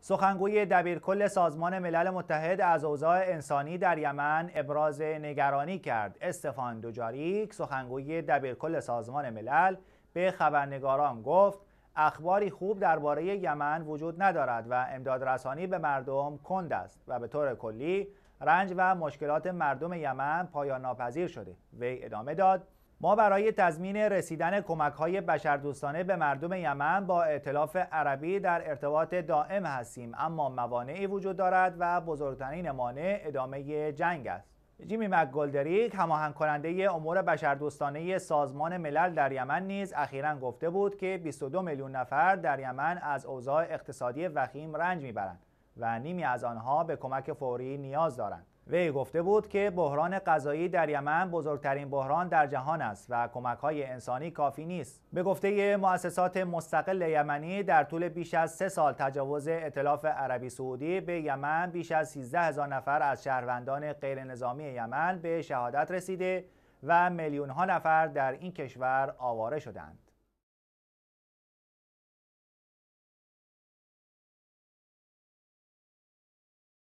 سخنگوی دبیرکل سازمان ملل متحد از اوضاع انسانی در یمن ابراز نگرانی کرد. استفان دوجاریک سخنگوی دبیرکل سازمان ملل به خبرنگاران گفت اخباری خوب درباره یمن وجود ندارد و امدادرسانی به مردم کند است و به طور کلی رنج و مشکلات مردم یمن پایان ناپذیر شده. وی ادامه داد ما برای تضمین رسیدن کمک های بشردوستانه به مردم یمن با اعتلاف عربی در ارتباط دائم هستیم اما موانعی وجود دارد و بزرگترین مانع ادامه جنگ است جیمی مکگلدریک هماهنگ کننده امور بشردوستانه سازمان ملل در یمن نیز اخیرا گفته بود که 22 میلیون نفر در یمن از اوضاع اقتصادی وخیم رنج میبرند و نیمی از آنها به کمک فوری نیاز دارند وی گفته بود که بحران غذایی در یمن بزرگترین بحران در جهان است و کمک های انسانی کافی نیست به گفته مؤسسات مستقل یمنی در طول بیش از سه سال تجاوز اطلاف عربی سعودی به یمن بیش از 13 هزار نفر از شهروندان نظامی یمن به شهادت رسیده و میلیون ها نفر در این کشور آواره شدند